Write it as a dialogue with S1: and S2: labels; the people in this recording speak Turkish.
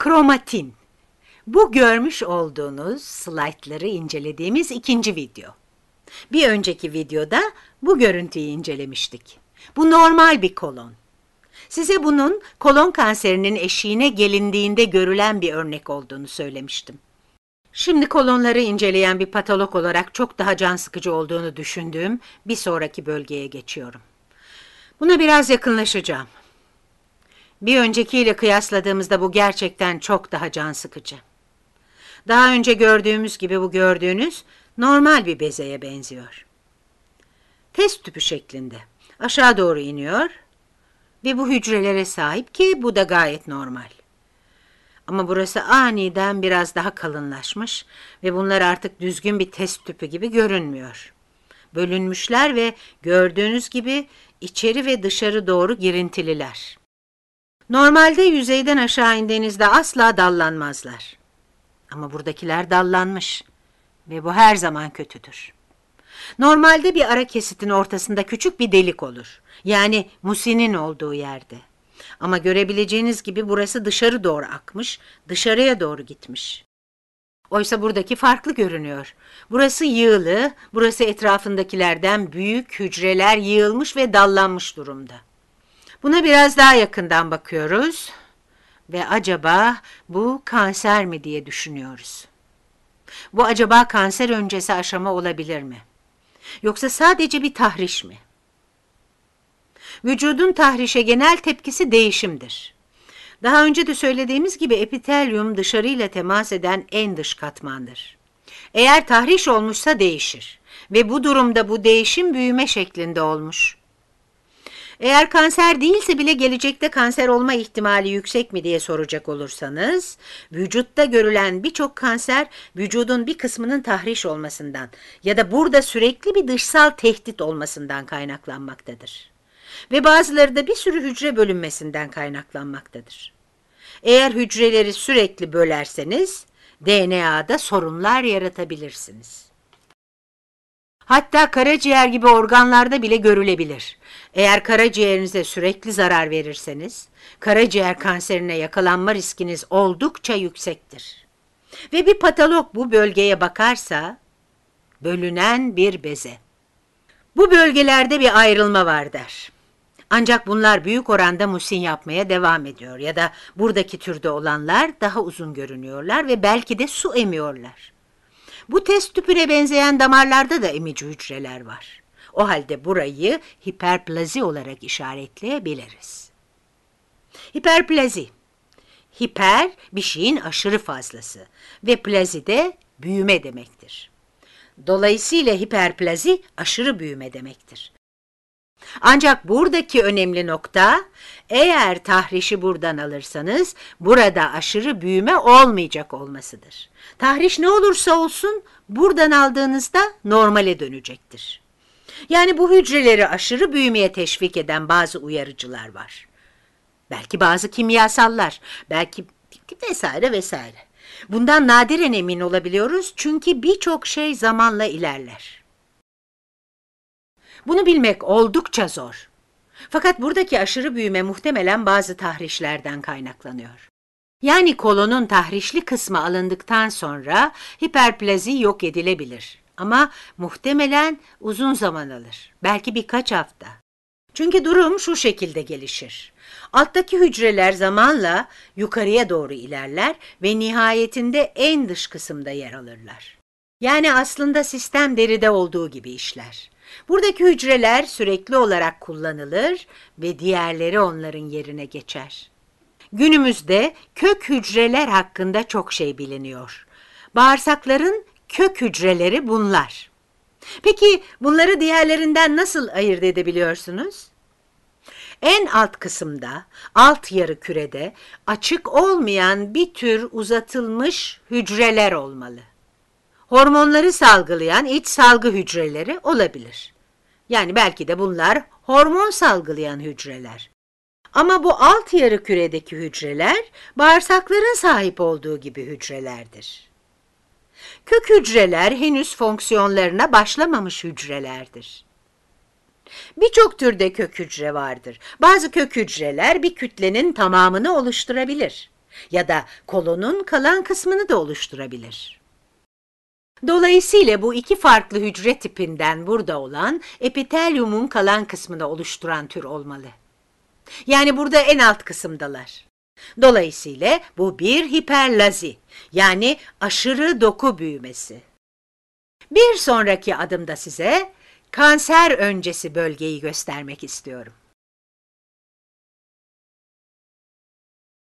S1: Kromatin. Bu görmüş olduğunuz slaytları incelediğimiz ikinci video. Bir önceki videoda bu görüntüyü incelemiştik. Bu normal bir kolon. Size bunun kolon kanserinin eşiğine gelindiğinde görülen bir örnek olduğunu söylemiştim. Şimdi kolonları inceleyen bir patolog olarak çok daha can sıkıcı olduğunu düşündüğüm bir sonraki bölgeye geçiyorum. Buna biraz yakınlaşacağım. Bir öncekiyle kıyasladığımızda bu gerçekten çok daha can sıkıcı. Daha önce gördüğümüz gibi bu gördüğünüz normal bir bezeye benziyor. Test tüpü şeklinde aşağı doğru iniyor ve bu hücrelere sahip ki bu da gayet normal. Ama burası aniden biraz daha kalınlaşmış ve bunlar artık düzgün bir test tüpü gibi görünmüyor. Bölünmüşler ve gördüğünüz gibi içeri ve dışarı doğru girintililer. Normalde yüzeyden aşağı indiğinizde asla dallanmazlar. Ama buradakiler dallanmış ve bu her zaman kötüdür. Normalde bir ara kesitin ortasında küçük bir delik olur. Yani musinin olduğu yerde. Ama görebileceğiniz gibi burası dışarı doğru akmış, dışarıya doğru gitmiş. Oysa buradaki farklı görünüyor. Burası yığılı, burası etrafındakilerden büyük hücreler yığılmış ve dallanmış durumda. Buna biraz daha yakından bakıyoruz ve acaba bu kanser mi diye düşünüyoruz. Bu acaba kanser öncesi aşama olabilir mi? Yoksa sadece bir tahriş mi? Vücudun tahrişe genel tepkisi değişimdir. Daha önce de söylediğimiz gibi epitelyum dışarıyla temas eden en dış katmandır. Eğer tahriş olmuşsa değişir ve bu durumda bu değişim büyüme şeklinde olmuş. Eğer kanser değilse bile gelecekte kanser olma ihtimali yüksek mi diye soracak olursanız, vücutta görülen birçok kanser vücudun bir kısmının tahriş olmasından ya da burada sürekli bir dışsal tehdit olmasından kaynaklanmaktadır. Ve bazıları da bir sürü hücre bölünmesinden kaynaklanmaktadır. Eğer hücreleri sürekli bölerseniz DNA'da sorunlar yaratabilirsiniz. Hatta karaciğer gibi organlarda bile görülebilir. Eğer karaciğerinize sürekli zarar verirseniz, karaciğer kanserine yakalanma riskiniz oldukça yüksektir. Ve bir patolog bu bölgeye bakarsa, bölünen bir beze. Bu bölgelerde bir ayrılma var der. Ancak bunlar büyük oranda musin yapmaya devam ediyor ya da buradaki türde olanlar daha uzun görünüyorlar ve belki de su emiyorlar. Bu test tüpüne benzeyen damarlarda da emici hücreler var. O halde burayı hiperplazi olarak işaretleyebiliriz. Hiperplazi. Hiper bir şeyin aşırı fazlası ve plazi de büyüme demektir. Dolayısıyla hiperplazi aşırı büyüme demektir. Ancak buradaki önemli nokta eğer tahrişi buradan alırsanız burada aşırı büyüme olmayacak olmasıdır. Tahriş ne olursa olsun buradan aldığınızda normale dönecektir. Yani bu hücreleri aşırı büyümeye teşvik eden bazı uyarıcılar var. Belki bazı kimyasallar, belki vesaire vesaire. Bundan nadiren emin olabiliyoruz çünkü birçok şey zamanla ilerler. Bunu bilmek oldukça zor. Fakat buradaki aşırı büyüme muhtemelen bazı tahrişlerden kaynaklanıyor. Yani kolonun tahrişli kısmı alındıktan sonra hiperplazi yok edilebilir. Ama muhtemelen uzun zaman alır. Belki birkaç hafta. Çünkü durum şu şekilde gelişir. Alttaki hücreler zamanla yukarıya doğru ilerler ve nihayetinde en dış kısımda yer alırlar. Yani aslında sistem deride olduğu gibi işler. Buradaki hücreler sürekli olarak kullanılır ve diğerleri onların yerine geçer. Günümüzde kök hücreler hakkında çok şey biliniyor. Bağırsakların kök hücreleri bunlar. Peki bunları diğerlerinden nasıl ayırt edebiliyorsunuz? En alt kısımda, alt yarı kürede açık olmayan bir tür uzatılmış hücreler olmalı hormonları salgılayan iç salgı hücreleri olabilir. Yani belki de bunlar hormon salgılayan hücreler. Ama bu alt yarı küredeki hücreler bağırsakların sahip olduğu gibi hücrelerdir. Kök hücreler henüz fonksiyonlarına başlamamış hücrelerdir. Birçok türde kök hücre vardır. Bazı kök hücreler bir kütlenin tamamını oluşturabilir ya da kolonun kalan kısmını da oluşturabilir. Dolayısıyla bu iki farklı hücre tipinden burada olan epitelyumun kalan kısmını oluşturan tür olmalı. Yani burada en alt kısımdalar. Dolayısıyla bu bir hiperlazi yani aşırı doku büyümesi. Bir sonraki adımda size kanser öncesi bölgeyi göstermek istiyorum.